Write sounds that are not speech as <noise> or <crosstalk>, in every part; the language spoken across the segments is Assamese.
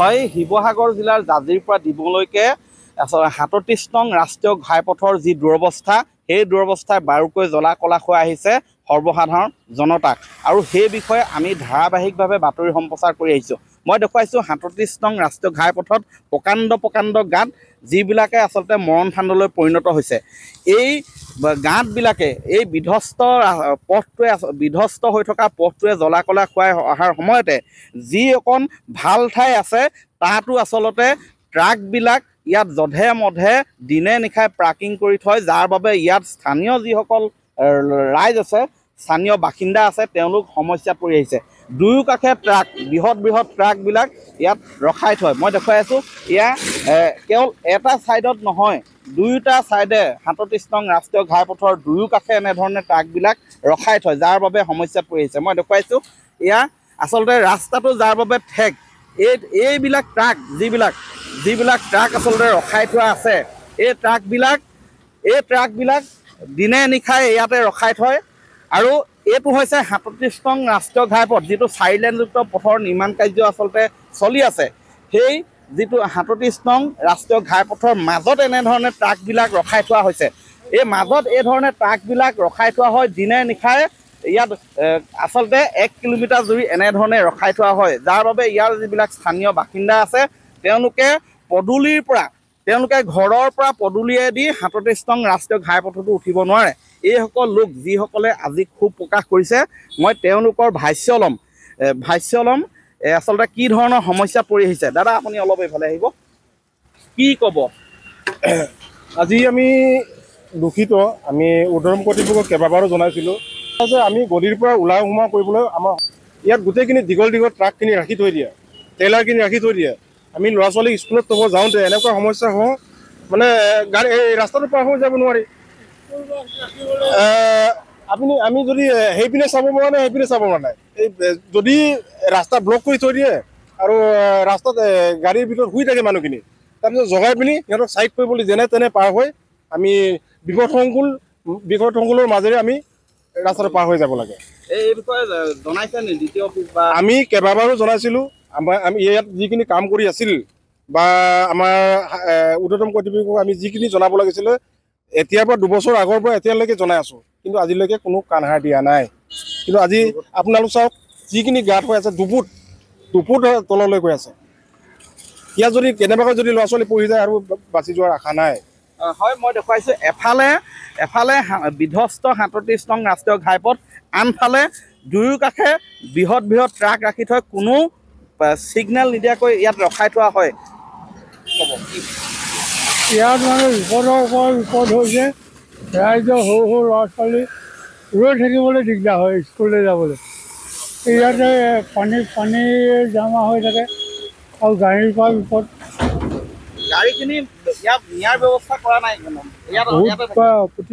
হয় শিৱসাগৰ জিলাৰ জাজিৰ পৰা ডিবুলৈকে সাতত্ৰিছ নং ৰাষ্ট্ৰীয় ঘাইপথৰ যি দুৰৱস্থা সেই দুৰৱস্থাই বাৰুকৈ জ্বলা কলা খোৱা আহিছে সৰ্বসাধাৰণ জনতাক আৰু সেই বিষয়ে আমি ধাৰাবাহিকভাৱে বাতৰি সম্প্ৰচাৰ কৰি আহিছোঁ মই দেখুৱাইছোঁ সাতত্ৰিছ নং ৰাষ্ট্ৰীয় ঘাইপথত প্ৰকাণ্ড প্ৰকাণ্ড গাঁত যিবিলাকে আচলতে মৰণ ফাণ্ডলৈ পৰিণত হৈছে এই গাঁতবিলাকে এই বিধ্বস্ত পথটোৱে বিধ্বস্ত হৈ থকা পথটোৱে জ্বলা কলা খুৱাই অহাৰ সময়তে যি অকণ ভাল ঠাই আছে তাতো আচলতে ট্ৰাকবিলাক ইয়াত জধে মধে দিনে নিশাই প্ৰাকিং কৰি থয় যাৰ বাবে ইয়াত স্থানীয় যিসকল ৰাইজ আছে স্থানীয় বাসিন্দা আছে তেওঁলোক সমস্যাত পৰি আহিছে দুয়ো কাষে ট্ৰাক বৃহৎ বৃহৎ ট্ৰাকবিলাক ইয়াত ৰখাই থয় মই দেখুৱাই আছোঁ ইয়াৰ কেৱল এটা ছাইডত নহয় দুয়োটা ছাইডে সাতত্ৰিছ নং ৰাষ্ট্ৰীয় ঘাইপথৰ দুয়ো কাষে এনেধৰণে ট্ৰাকবিলাক ৰখাই থয় যাৰ বাবে সমস্যাত পৰি আহিছে মই দেখুৱাইছোঁ ইয়াৰ আচলতে ৰাস্তাটো যাৰ বাবে ঠেক এই এইবিলাক ট্ৰাক যিবিলাক যিবিলাক ট্ৰাক আচলতে ৰখাই থোৱা আছে এই ট্ৰাকবিলাক এই ট্ৰাকবিলাক দিনে নিশাই ইয়াতে ৰখাই থয় আৰু এইটো হৈছে সাতত্ৰিছ নং ৰাষ্ট্ৰীয় ঘাইপথ যিটো চাৰি লেনযুক্ত পথৰ নিৰ্মাণ কাৰ্য আচলতে চলি আছে সেই যিটো সাতত্ৰিছ নং ৰাষ্ট্ৰীয় ঘাইপথৰ মাজত এনেধৰণে ট্ৰাকবিলাক ৰখাই থোৱা হৈছে এই মাজত এই এইধৰণে ট্ৰাকবিলাক ৰখাই থোৱা হয় দিনে নিশাই ইয়াত আচলতে এক কিলোমিটাৰ জুৰি এনেধৰণে ৰখাই থোৱা হয় যাৰ বাবে ইয়াৰ যিবিলাক স্থানীয় বাসিন্দা আছে তেওঁলোকে পদূলিৰ পৰা তেওঁলোকে ঘৰৰ পৰা পদূলিয়েদি সাতত্ৰিছ নং ৰাষ্ট্ৰীয় ঘাইপথতো উঠিব নোৱাৰে এইসকল লোক যিসকলে আজি ক্ষোভ প্ৰকাশ কৰিছে মই তেওঁলোকৰ ভাষ্য ল'ম ভাষ্য ল'ম আচলতে কি ধৰণৰ সমস্যা পৰি আহিছে দাদা আপুনি অলপ এইফালে আহিব কি ক'ব <clears throat> আজি আমি দূষিত আমি উদ্ধৰম কৰ্তৃপক্ষক কেইবাবাৰো জনাইছিলোঁ যে আমি গলিৰ পৰা ওলাই সোমাই কৰিবলৈ আমাৰ ইয়াত গোটেইখিনি দীঘল দীঘল ট্ৰাকখিনি ৰাখি থৈ দিয়ে ট্ৰেইলাৰখিনি ৰাখি থৈ দিয়ে আমি ল'ৰা ছোৱালী স্কুলত থ'ব যাওঁতে এনেকুৱা সমস্যা হওঁ মানে গাড়ী এই ৰাস্তাটো পাৰ হৈ যাব নোৱাৰি আপুনি আমি যদি সেইপিনে চাব পৰা নাই সেইপিনে চাব পৰা নাই এই যদি ৰাস্তা ব্লক কৰি থৈ দিয়ে আৰু ৰাস্তাত গাড়ীৰ ভিতৰত শুই থাকে মানুহখিনি তাৰপিছত জগাই পিনি সিহঁতক চাইড কৰিবলৈ যেনে তেনে পাৰ হৈ আমি বিপদ সংকুল বিপদ সংকুলৰ মাজেৰে আমি ৰাস্তাটো পাৰ হৈ যাব লাগে আমি কেইবাবাৰো জনাইছিলোঁ আমাৰ আমি ইয়াত যিখিনি কাম কৰি আছিল বা আমাৰ উদ্যতম কৰ্তৃপক্ষক আমি যিখিনি জনাব লাগিছিলে এতিয়াৰ পৰা দুবছৰ আগৰ পৰা এতিয়ালৈকে জনাই আছোঁ কিন্তু আজিলৈকে কোনো কাণহাৰ দিয়া নাই কিন্তু আজি আপোনালোক চাওক যিখিনি গাঁত হৈ আছে দুফুট দুপুত তললৈ গৈ আছে ইয়াত যদি কেনেবাকৈ যদি ল'ৰা ছোৱালী পঢ়ি যায় আৰু বাচি যোৱাৰ আশা নাই হয় মই দেখুৱাইছোঁ এফালে এফালে বিধ্বস্ত সাতত্ৰিছ নং ৰাষ্ট্ৰীয় ঘাইপথ আনফালে দুয়ো কাষে বৃহৎ বৃহৎ ট্ৰাক ৰাখি থৈ কোনো ছিগনেল নিদিয়াকৈ ইয়াত ৰখাই থোৱা হয় ইয়াত মানে বিপদৰ পৰা বিপদ হৈছে ৰাইজৰ সৰু সৰু ল'ৰা ছোৱালী ৰৈ থাকিবলৈ দিগদাৰ হয় স্কুললৈ যাবলৈ ইয়াতে পানী পানী জমা হৈ থাকে আৰু গাড়ীৰ পৰা বিপদ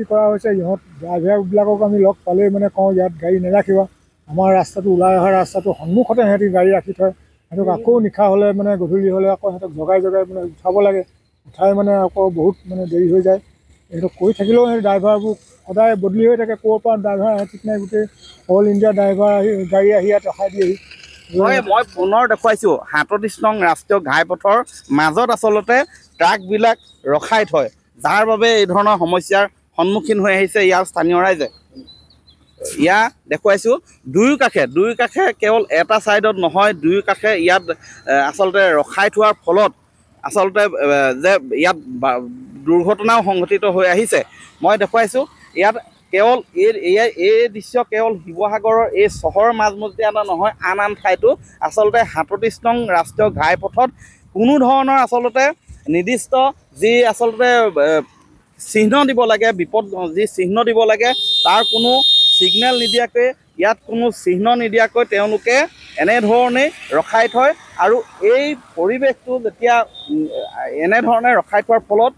কৰা হৈছে ইহঁত ড্ৰাইভাৰবিলাকক আমি লগ পালেই মানে কওঁ ইয়াত গাড়ী নাৰাখিবা আমাৰ ৰাস্তাটো ওলাই অহা ৰাস্তাটো সন্মুখতে সিহঁতি গাড়ী ৰাখি থয় সিহঁতক আকৌ নিশা হ'লে মানে গধূলি হ'লে আকৌ সিহঁতক জগাই জগাই মানে উঠাব লাগে উঠাই মানে আকৌ বহুত মানে দেৰি হৈ যায় সেইটো কৈ থাকিলেও সেই ড্ৰাইভাৰবোৰ সদায় বদলি হৈ থাকে ক'ৰ পৰা ড্ৰাইভাৰ আহে ঠিক নাই গোটেই অল ইণ্ডিয়া ড্ৰাইভাৰ আহি গাড়ী আহি ইয়াত ৰখাই দিয়েহি মই মই পুনৰ দেখুৱাইছোঁ সাতত্ৰিছ নং ৰাষ্ট্ৰীয় ঘাইপথৰ মাজত আচলতে ট্ৰাকবিলাক ৰখাই থয় যাৰ বাবে এই ধৰণৰ সমস্যাৰ সন্মুখীন হৈ আহিছে ইয়াৰ স্থানীয় ৰাইজে ইয়া দেখুৱাইছোঁ দুয়ো কাষে দুই কাষে কেৱল এটা ছাইডত নহয় দুয়ো কাষে ইয়াত আচলতে ৰখাই থোৱাৰ ফলত আচলতে যে ইয়াত দুৰ্ঘটনাও সংঘটিত হৈ আহিছে মই দেখুৱাইছোঁ ইয়াত কেৱল এই এই দৃশ্য কেৱল শিৱসাগৰৰ এই চহৰৰ মাজমজিয়া নহয় আন আন ঠাইতো আচলতে সাতত্ৰিছ নং ৰাষ্ট্ৰীয় ঘাইপথত কোনো ধৰণৰ আচলতে নিৰ্দিষ্ট যি আচলতে চিহ্ন দিব লাগে বিপদ যি চিহ্ন দিব লাগে তাৰ কোনো ছিগনেল নিদিয়াকৈ ইয়াত কোনো চিহ্ন নিদিয়াকৈ তেওঁলোকে এনেধৰণেই ৰখাই থয় আৰু এই পৰিৱেশটো যেতিয়া এনেধৰণে ৰখাই থোৱাৰ ফলত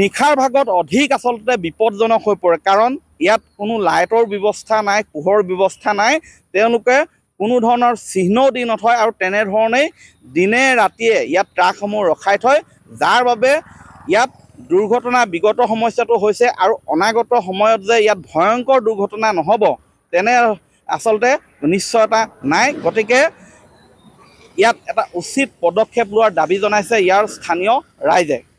নিশাৰ ভাগত অধিক আচলতে বিপদজনক হৈ পৰে কাৰণ ইয়াত কোনো লাইটৰ ব্যৱস্থা নাই পোহৰ ব্যৱস্থা নাই তেওঁলোকে কোনো ধৰণৰ চিহ্নও দি নথয় আৰু তেনেধৰণেই দিনে ৰাতিয়ে ইয়াত ট্ৰাকসমূহ ৰখাই থয় যাৰ বাবে ইয়াত দুৰ্ঘটনা বিগত সমস্যাটো হৈছে আৰু অনাগত সময়ত যে ইয়াত ভয়ংকৰ দুৰ্ঘটনা নহব তেনে আচলতে নিশ্চয়তা নাই গতিকে ইয়াত এটা উচিত পদক্ষেপ লোৱাৰ দাবী জনাইছে ইয়াৰ স্থানীয় ৰাইজে